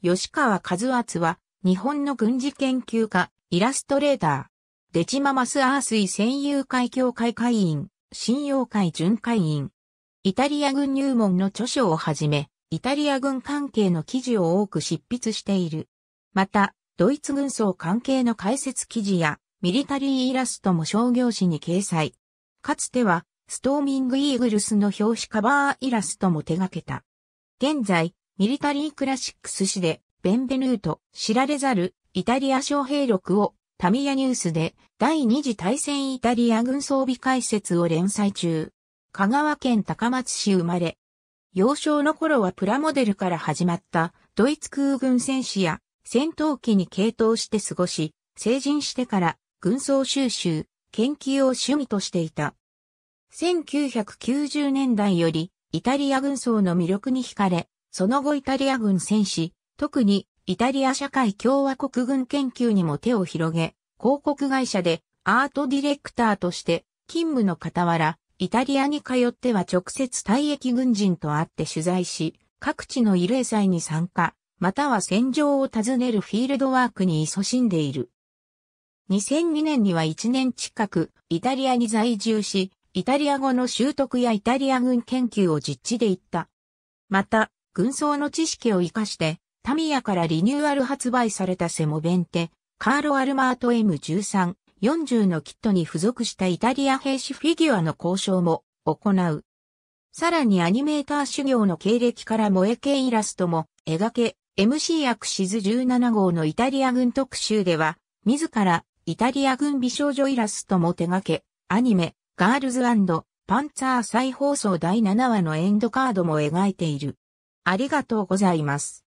吉川和厚は、日本の軍事研究家、イラストレーター、デチママス・アースイ戦友会協会会員、信用会巡会員、イタリア軍入門の著書をはじめ、イタリア軍関係の記事を多く執筆している。また、ドイツ軍曹関係の解説記事や、ミリタリーイラストも商業誌に掲載。かつては、ストーミングイーグルスの表紙カバーイラストも手掛けた。現在、ミリタリークラシックス誌で、ベンベヌート、知られざる、イタリア将兵録を、タミヤニュースで、第二次大戦イタリア軍装備解説を連載中。香川県高松市生まれ。幼少の頃はプラモデルから始まったドイツ空軍戦士や戦闘機に傾倒して過ごし、成人してから軍装収集、研究を趣味としていた。1990年代よりイタリア軍装の魅力に惹かれ、その後イタリア軍戦士、特にイタリア社会共和国軍研究にも手を広げ、広告会社でアートディレクターとして勤務の傍ら、イタリアに通っては直接退役軍人と会って取材し、各地の慰霊祭に参加、または戦場を訪ねるフィールドワークに勤しんでいる。2002年には1年近くイタリアに在住し、イタリア語の習得やイタリア軍研究を実地で行った。また、軍装の知識を活かして、タミヤからリニューアル発売されたセモベンテ、カーロ・アルマート M13、40のキットに付属したイタリア兵士フィギュアの交渉も行う。さらにアニメーター修行の経歴から萌え系イラストも描け、MC アクシズ17号のイタリア軍特集では、自らイタリア軍美少女イラストも手掛け、アニメ、ガールズパンツァー再放送第7話のエンドカードも描いている。ありがとうございます。